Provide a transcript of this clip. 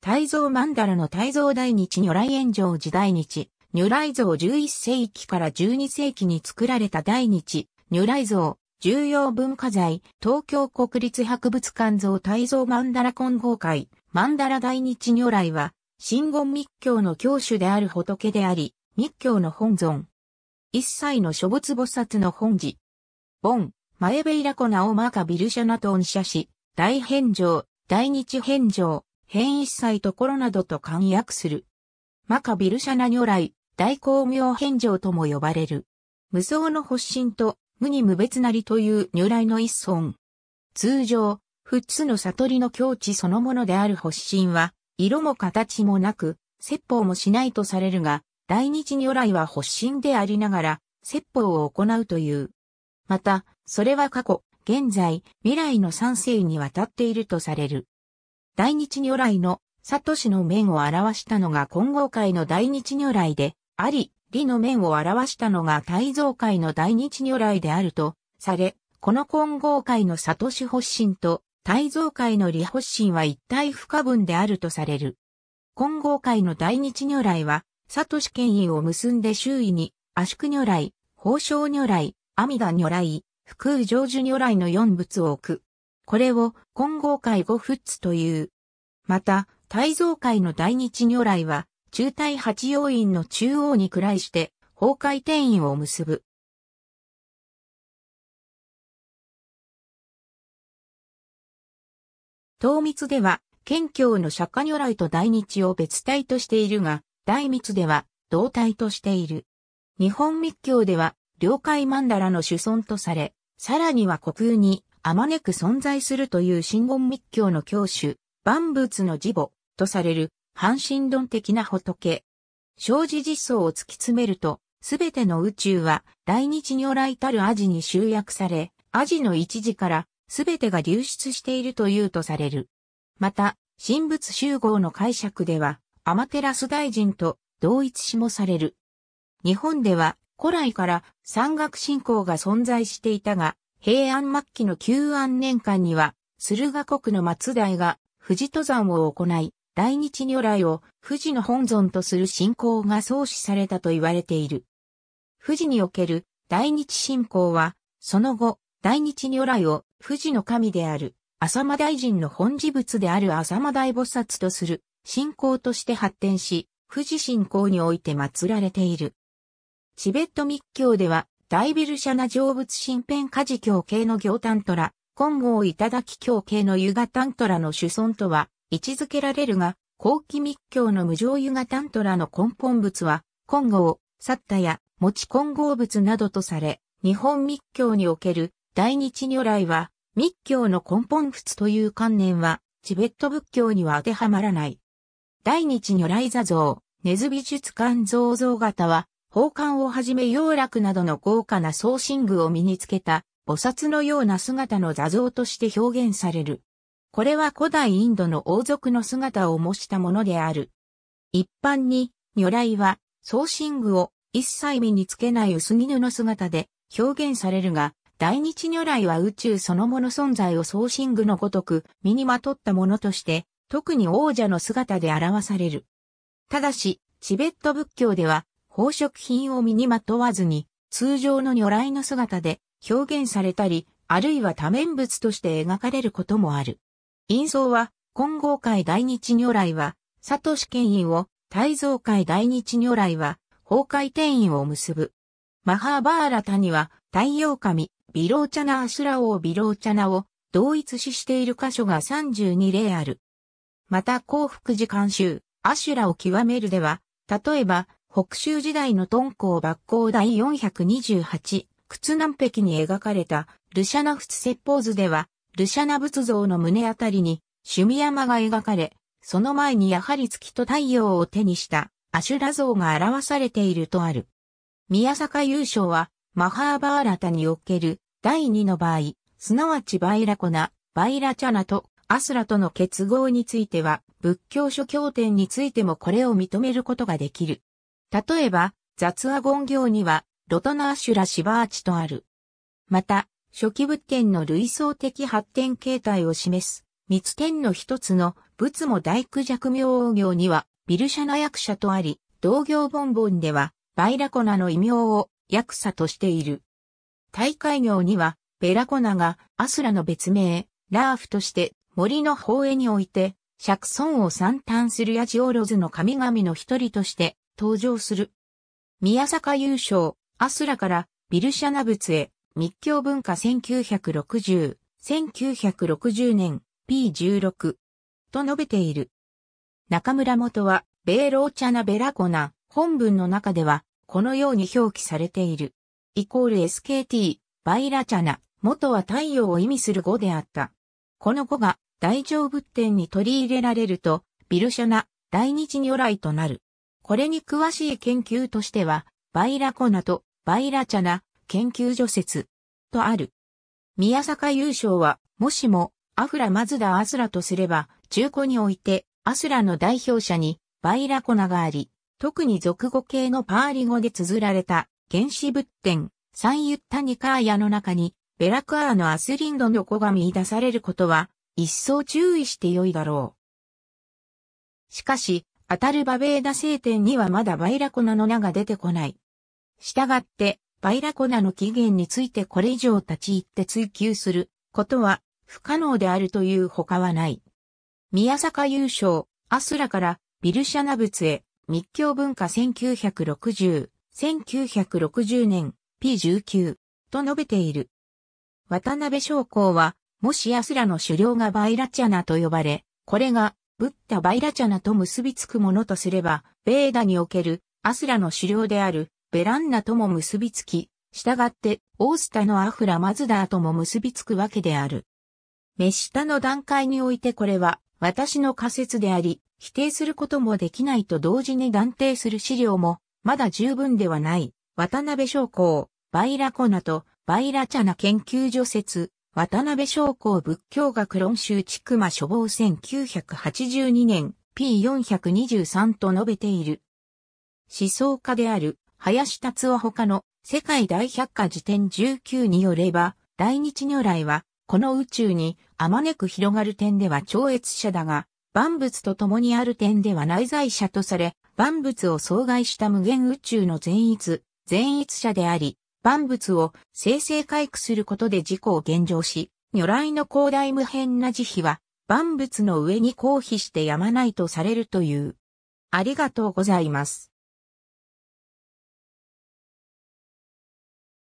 大蔵曼荼羅の大蔵大日如来炎上寺大日、如来像11世紀から12世紀に作られた大日、如来像、重要文化財、東京国立博物館像大蔵曼荼羅混合会、曼荼羅大日如来は、真言密教の教主である仏であり、密教の本尊。一切の諸仏菩薩の本寺。本、前ベイラコナオマカビルシャナトンシャシ、大返上、大日返上。変一切ところなどと簡約する。マカビルシャナ如来、大光明返上とも呼ばれる。無双の発信と無に無別なりという如来の一尊。通常、仏の悟りの境地そのものである発信は、色も形もなく、説法もしないとされるが、大日如来は発信でありながら、説法を行うという。また、それは過去、現在、未来の三世にわたっているとされる。大日如来のサトシの面を表したのが金剛界の大日如来で、あり、理の面を表したのが大蔵界の大日如来であると、され、この金剛界のサトシ発信と、大蔵界の理発信は一体不可分であるとされる。金剛界の大日如来は、サトシ権威を結んで周囲に、圧縮如来、宝生如来、阿弥陀如来、福井成就如来の四仏を置く。これを混合界五仏という。また、大蔵界の大日如来は、中体八要因の中央に位して、崩壊転移を結ぶ。東密では、県境の釈迦如来と大日を別体としているが、大密では同体としている。日本密教では、領海曼荼羅の主尊とされ、さらには虚空にあまねく存在するという真言密教の教主、万物の慈母とされる半神論的な仏。生じ実相を突き詰めると、すべての宇宙は大日如来たるアジに集約され、アジの一時からすべてが流出しているというとされる。また、神仏集合の解釈では、アマテラス大臣と同一しもされる。日本では古来から山岳信仰が存在していたが、平安末期の旧安年間には、駿河国の松代が富士登山を行い、大日如来を富士の本尊とする信仰が創始されたと言われている。富士における大日信仰は、その後、大日如来を富士の神である、浅間大臣の本事物である浅間大菩薩とする信仰として発展し、富士信仰において祀られている。チベット密教では、大ビルシャナ成仏神変家事教系の行タントラ、金剛頂き教系の湯ガタントラの主尊とは位置づけられるが、後期密教の無常湯ガタントラの根本仏は、金剛、サッタや、持ち金剛仏などとされ、日本密教における大日如来は、密教の根本仏という観念は、チベット仏教には当てはまらない。大日如来座像、根津美術館像像型は、宝冠をはじめ洋楽などの豪華な装身具を身につけた菩薩のような姿の座像として表現される。これは古代インドの王族の姿を模したものである。一般に、如来は、装身具を一切身につけない薄絹の姿で表現されるが、大日如来は宇宙そのもの存在を装身具のごとく身にまとったものとして、特に王者の姿で表される。ただし、チベット仏教では、宝飾品を身にまとわずに、通常の如来の姿で表現されたり、あるいは多面物として描かれることもある。印象は、金剛界大日如来は、佐藤シ権威を、大蔵界大日如来は、崩壊天員を結ぶ。マハーバーラタには、太陽神、ビローチャナアシュラ王ビローチャナを同一視している箇所が32例ある。また幸福寺監修、アシュラを極めるでは、例えば、北州時代の敦煌抜光第428、靴南壁に描かれた、ルシャナ仏説法図では、ルシャナ仏像の胸あたりに、趣味山が描かれ、その前にやはり月と太陽を手にした、アシュラ像が表されているとある。宮坂優勝は、マハーバーラタにおける、第2の場合、すなわちバイラコナ、バイラチャナと、アスラとの結合については、仏教諸経典についてもこれを認めることができる。例えば、雑話言行には、ロトナーシュラ・シバーチとある。また、初期物件の類想的発展形態を示す、密点の一つの仏も大工弱名王行には、ビルシャナ役者とあり、同行ボンボンでは、バイラコナの異名を、役者としている。大会行には、ベラコナが、アスラの別名、ラーフとして、森の方へにおいて、釈尊を三端するヤジオロズの神々の一人として、登場する。宮坂優勝、アスラからビルシャナ仏へ、密教文化1960、1960年 P16 と述べている。中村元は、ベーローチャナベラコナ、本文の中では、このように表記されている。イコール SKT、バイラチャナ、元は太陽を意味する語であった。この語が大乗仏典に取り入れられると、ビルシャナ、大日如来となる。これに詳しい研究としては、バイラコナとバイラチャナ研究所説とある。宮坂優勝は、もしもアフラマズダアスラとすれば、中古においてアスラの代表者にバイラコナがあり、特に俗語系のパーリ語で綴られた原始仏典、サンユッタニカーヤの中に、ベラクアーのアスリンドの子が見出されることは、一層注意してよいだろう。しかし、当たるバベーダ聖典にはまだバイラコナの名が出てこない。したがって、バイラコナの起源についてこれ以上立ち入って追求することは不可能であるという他はない。宮坂優勝、アスラからビルシャナ仏へ、密教文化1960、1960年 P19 と述べている。渡辺将校は、もしアスラの狩猟がバイラチャナと呼ばれ、これがブッダバイラチャナと結びつくものとすれば、ベーダにおけるアスラの狩猟であるベランナとも結びつき、従ってオースタのアフラマズダーとも結びつくわけである。目下の段階においてこれは私の仮説であり、否定することもできないと同時に断定する資料もまだ十分ではない。渡辺将校、バイラコナとバイラチャナ研究所説渡辺昇校仏教学論集地熊書房1982年 P423 と述べている。思想家である林達夫他の世界大百科辞典19によれば、来日如来は、この宇宙にあまねく広がる点では超越者だが、万物と共にある点では内在者とされ、万物を阻害した無限宇宙の善逸、善逸者であり、万物を生成回復することで自己を現状し、如来の広大無変な慈悲は、万物の上に公費してやまないとされるという。ありがとうございます。